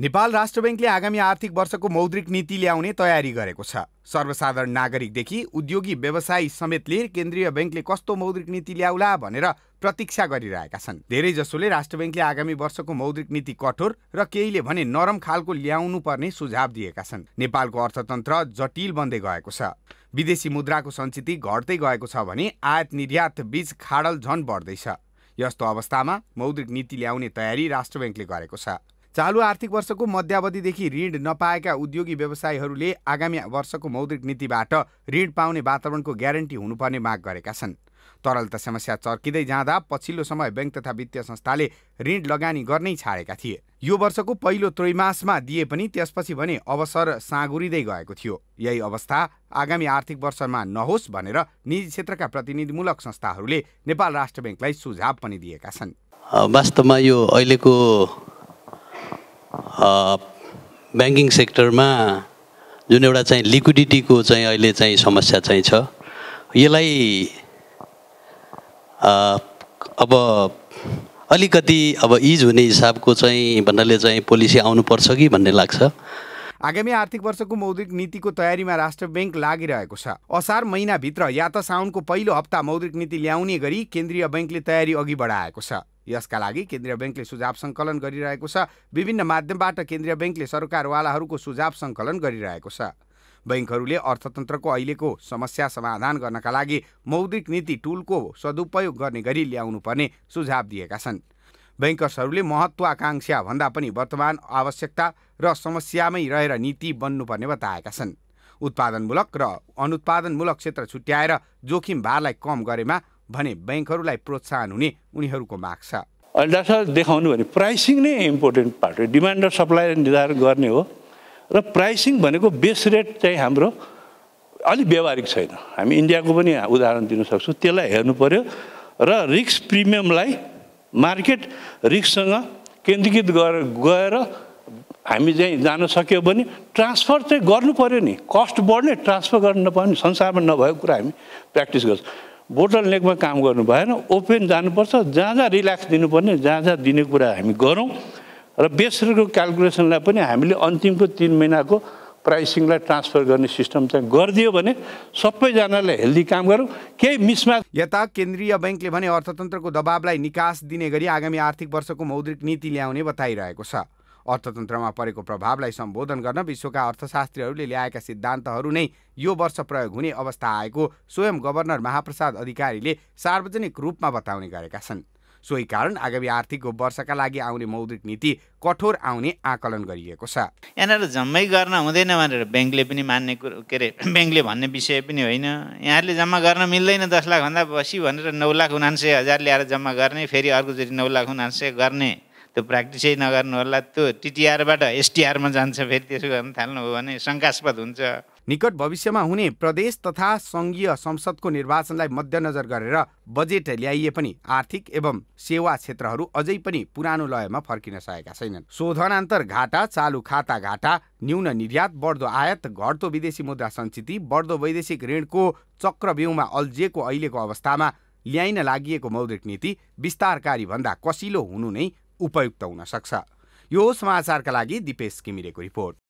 नेपाल राष्ट्र ब्याङ्कले आगामी आर्थिक वर्षको मौद्रिक नीति ल्याउने तयारी गरेको छ सर्वसाधारण नागरिकदेखि उद्योगी व्यवसायी समेतले केन्द्रीय ब्याङ्कले कस्तो मौद्रिक नीति ल्याउला भनेर प्रतीक्षा गरिरहेका छन् धेरैजसोले राष्ट्र ब्याङ्कले आगामी वर्षको मौद्रिक नीति कठोर र केहीले भने नरम खालको ल्याउनुपर्ने सुझाव दिएका छन् नेपालको अर्थतन्त्र जटिल बन्दै गएको छ विदेशी मुद्राको सञ्चिति घट्दै गएको छ भने आयात निर्यात बीच खाडल झन बढ्दैछ यस्तो अवस्थामा मौद्रिक नीति ल्याउने तयारी राष्ट्र ब्याङ्कले गरेको छ चालु आर्थिक वर्षको मध्यावधिदेखि ऋण नपाएका उद्योगी व्यवसायीहरूले आगामी वर्षको मौद्रिक नीतिबाट ऋण पाउने वातावरणको ग्यारेन्टी हुनुपर्ने माग गरेका छन् तरलता समस्या चर्किँदै जाँदा पछिल्लो समय ब्याङ्क तथा वित्तीय संस्थाले ऋण लगानी गर्नै छाडेका थिए यो वर्षको पहिलो त्रैमासमा दिए पनि त्यसपछि भने अवसर साँगुरिँदै गएको थियो यही अवस्था आगामी आर्थिक वर्षमा नहोस् भनेर निजी क्षेत्रका प्रतिनिधिमूलक संस्थाहरूले नेपाल राष्ट्र ब्याङ्कलाई सुझाव पनि दिएका छन् वास्तवमा यो अहिलेको ब्याङ्किङ सेक्टरमा जुन एउटा चाहिँ लिक्विडिटीको चाहिँ अहिले चाहिँ समस्या चाहिँ छ यसलाई अब अलिकति अब इज हुने हिसाबको चाहिँ भन्नाले चाहिँ पोलिसी आउनुपर्छ कि भन्ने लाग्छ आगामी आर्थिक वर्षको मौद्रिक नीतिको तयारीमा राष्ट्र ब्याङ्क लागिरहेको छ असार महिनाभित्र या त साउनको पहिलो हप्ता मौद्रिक नीति ल्याउने गरी केन्द्रीय ब्याङ्कले तयारी अघि बढाएको छ यसका लागि केन्द्रीय ब्याङ्कले सुझाव सङ्कलन गरिरहेको छ विभिन्न माध्यमबाट केन्द्रीय ब्याङ्कले सरकारवालाहरूको सुझाव सङ्कलन गरिरहेको छ ब्याङ्कहरूले अर्थतन्त्रको अहिलेको समस्या समाधान गर्नका लागि मौद्रिक नीति टुलको सदुपयोग गर्ने गरी ल्याउनुपर्ने सुझाव दिएका छन् ब्याङ्कर्सहरूले महत्त्वाकाङ्क्षा भन्दा पनि वर्तमान आवश्यकता र समस्यामै रहेर नीति बन्नुपर्ने बताएका छन् उत्पादनमूलक र अनुत्पादनमूलक क्षेत्र छुट्याएर जोखिम भारलाई कम गरेमा भने ब्याङ्कहरूलाई प्रोत्साहन हुने उनीहरूको माग छ अहिले डाक्टर देखाउनु भने प्राइसिङ नै इम्पोर्टेन्ट पार्ट हो डिमान्ड र सप्लाई निर्धारण गर्ने हो र प्राइसिङ भनेको बेस रेट चाहिँ हाम्रो अलिक व्यवहारिक छैन हामी इन्डियाको पनि उदाहरण दिन सक्छौँ त्यसलाई हेर्नु पऱ्यो र रिक्स प्रिमियमलाई मार्केट रिक्ससँग केन्द्रीकृत गरेर गएर हामी चाहिँ जान सक्यो भने ट्रान्सफर चाहिँ गर्नु पऱ्यो नि कस्ट बढ्ने ट्रान्सफर गर्नु नपर्ने संसारमा नभएको कुरा हामी प्र्याक्टिस गर्छौँ बोटल नेकमा काम गर्नु भएन ओपेन जानुपर्छ जहाँ जहाँ रिल्याक्स दिनुपर्ने जहाँ जहाँ दिने कुरा हामी गरौँ र बेसरको क्यालकुलेसनलाई पनि हामीले अन्तिमको तिन महिनाको प्राइसिङलाई ट्रान्सफर गर्ने सिस्टम चाहिँ गरिदियो भने सबैजनाले हेल्दी काम गरौँ केही मिसमा यता केन्द्रीय ब्याङ्कले भने अर्थतन्त्रको दबावलाई निकास दिने गरी आगामी आर्थिक वर्षको मौद्रिक नीति ल्याउने बताइरहेको छ अर्थतन्त्रमा परेको प्रभावलाई सम्बोधन गर्न विश्वका अर्थशास्त्रीहरूले ल्याएका सिद्धान्तहरू नै यो वर्ष प्रयोग हुने अवस्था आएको स्वयं गभर्नर महाप्रसाद अधिकारीले सार्वजनिक रूपमा बताउने गरेका छन् सोही कारण आगामी आर्थिक वर्षका लागि आउने मौद्रिक नीति कठोर आउने आकलन गरिएको छ यहाँनिर जम्मै गर्न हुँदैन भनेर ब्याङ्कले पनि मान्ने कुरो के अरे ब्याङ्कले भन्ने विषय पनि होइन यहाँहरूले जम्मा गर्न मिल्दैन दस लाखभन्दा बसी भनेर नौ लाख उनान्सय हजार ल्याएर जम्मा गर्ने फेरि अर्को अर्कोचोटि नौ लाख उनान्सय गर्ने त्यो प्र्याक्टिसै नगर्नु होला त्यो टिटिआरबाट एसटिआरमा जान्छ फेरि त्यसो गर्न थाल्नु हो भने शङ्कास्पद हुन्छ निकट भविष्यमा हुने प्रदेश तथा सङ्घीय संसदको निर्वाचनलाई मध्यनजर गरेर बजेट ल्याइए पनि आर्थिक एवं सेवा क्षेत्रहरू अझै पनि पुरानो लयमा फर्किन सकेका छैनन् शोधनान्तर घाटा चालु खाता घाटा न्यून निर्यात बढ्दो आयात घट्दो विदेशी मुद्रा सञ्चित बढ्दो वैदेशिक ऋणको चक्रव्यूमा अल्झिएको अहिलेको अवस्थामा ल्याइन लागि मौद्रिक नीति विस्तारकारी भन्दा कसिलो हुनु नै उपयुक्त हुन सक्छ यो समाचारका लागि दिपेश किमिरेको रिपोर्ट